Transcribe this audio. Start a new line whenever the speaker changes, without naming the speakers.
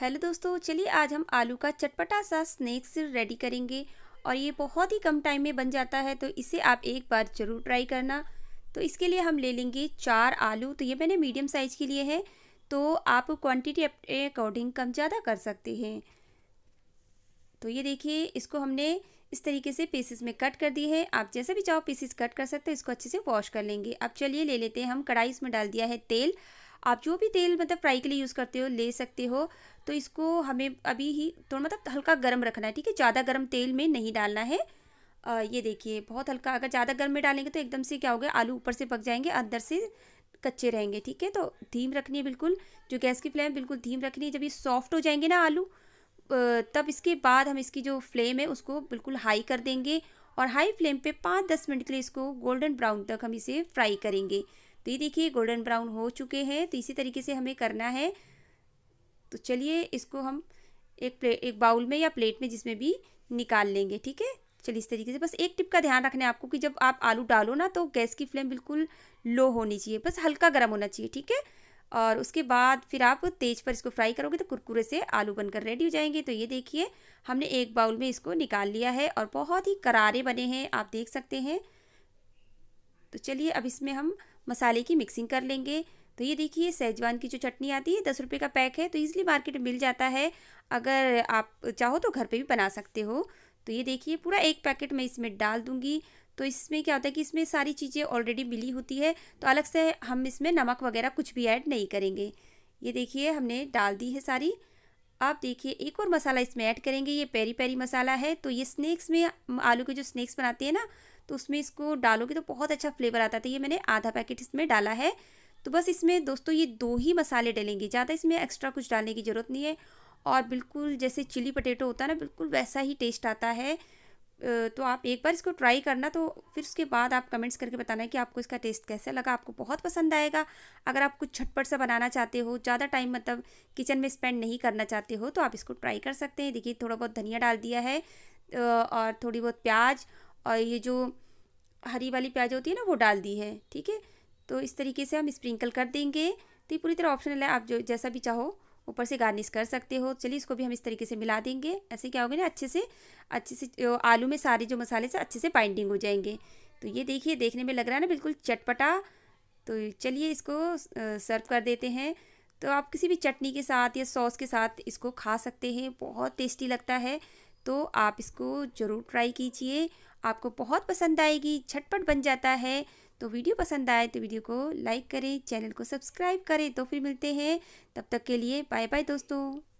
hello दोस्तों चलिए आज हम आलू का चटपटा सा स्नैक्स रेडी करेंगे और ये बहुत ही कम टाइम में बन जाता है तो इसे आप एक बार ज़रूर ट्राई करना तो इसके लिए हम ले लेंगे चार आलू तो ये मैंने मीडियम साइज़ के लिए है तो आप क्वांटिटी अपने अकॉर्डिंग कम ज़्यादा कर सकते हैं तो ये देखिए इसको हमने इस तरीके से पीसेस में कट कर दी है आप जैसे भी चाहो पीसेस कट कर सकते हैं इसको अच्छे से वॉश कर लेंगे अब चलिए ले लेते हैं हम कढ़ाई इसमें डाल दिया है तेल आप जो भी तेल मतलब फ्राई के लिए यूज़ करते हो ले सकते हो तो इसको हमें अभी ही थोड़ा मतलब हल्का गर्म रखना है ठीक है ज़्यादा गर्म तेल में नहीं डालना है आ, ये देखिए बहुत हल्का अगर ज़्यादा गर्म में डालेंगे तो एकदम से क्या होगा आलू ऊपर से पक जाएंगे अंदर से कच्चे रहेंगे ठीक है तो धीम रखनी है बिल्कुल जो गैस की फ्लेम बिल्कुल धीम रखनी है जब ये सॉफ्ट हो जाएंगे ना आलू तब इसके बाद हम इसकी जो फ्लेम है उसको बिल्कुल हाई कर देंगे और हाई फ्लेम पे पाँच दस मिनट के लिए इसको गोल्डन ब्राउन तक हम इसे फ्राई करेंगे तो ये देखिए गोल्डन ब्राउन हो चुके हैं तो इसी तरीके से हमें करना है तो चलिए इसको हम एक प्ले एक बाउल में या प्लेट में जिसमें भी निकाल लेंगे ठीक है चलिए इस तरीके से बस एक टिप का ध्यान रखना है आपको कि जब आप आलू डालो ना तो गैस की फ्लेम बिल्कुल लो होनी चाहिए बस हल्का गर्म होना चाहिए ठीक है और उसके बाद फिर आप तेज पर इसको फ्राई करोगे तो कुरकुरे से आलू बनकर रेडी हो जाएंगे तो ये देखिए हमने एक बाउल में इसको निकाल लिया है और बहुत ही करारे बने हैं आप देख सकते हैं तो चलिए अब इसमें हम मसाले की मिक्सिंग कर लेंगे तो ये देखिए सेजवान की जो चटनी आती है दस रुपये का पैक है तो ईज़िली मार्केट में मिल जाता है अगर आप चाहो तो घर पे भी बना सकते हो तो ये देखिए पूरा एक पैकेट मैं इसमें डाल दूँगी तो इसमें क्या होता है कि इसमें सारी चीज़ें ऑलरेडी मिली होती है तो अलग से हम इसमें नमक वगैरह कुछ भी ऐड नहीं करेंगे ये देखिए हमने डाल दी है सारी आप देखिए एक और मसाला इसमें ऐड करेंगे ये पेरी पेरी मसाला है तो ये स्नैक्स में आलू के जो स्नैक्स बनाते हैं ना तो उसमें इसको डालोगे तो बहुत अच्छा फ्लेवर आता था ये मैंने आधा पैकेट इसमें डाला है तो बस इसमें दोस्तों ये दो ही मसाले डलेंगे ज़्यादा इसमें एक्स्ट्रा कुछ डालने की ज़रूरत नहीं है और बिल्कुल जैसे चिली पटेटो होता है ना बिल्कुल वैसा ही टेस्ट आता है तो आप एक बार इसको ट्राई करना तो फिर उसके बाद आप कमेंट्स करके बताना है कि आपको इसका टेस्ट कैसा लगा आपको बहुत पसंद आएगा अगर आप कुछ झटपट सा बनाना चाहते हो ज़्यादा टाइम मतलब किचन में स्पेंड नहीं करना चाहते हो तो आप इसको ट्राई कर सकते हैं देखिए थोड़ा बहुत धनिया डाल दिया है और थोड़ी बहुत प्याज और ये जो हरी वाली प्याज होती है ना वो डाल दी है ठीक है तो इस तरीके से हम स्प्रिंकल कर देंगे तो ये पूरी तरह ऑप्शनल है आप जो जैसा भी चाहो ऊपर से गार्निश कर सकते हो चलिए इसको भी हम इस तरीके से मिला देंगे ऐसे क्या होगा ना अच्छे से अच्छे से आलू में सारे जो मसाले से अच्छे से बाइंडिंग हो जाएंगे तो ये देखिए देखने में लग रहा है ना बिल्कुल चटपटा तो चलिए इसको सर्व कर देते हैं तो आप किसी भी चटनी के साथ या सॉस के साथ इसको खा सकते हैं बहुत टेस्टी लगता है तो आप इसको ज़रूर ट्राई कीजिए आपको बहुत पसंद आएगी झटपट बन जाता है तो वीडियो पसंद आए तो वीडियो को लाइक करें चैनल को सब्सक्राइब करें तो फिर मिलते हैं तब तक के लिए बाय बाय दोस्तों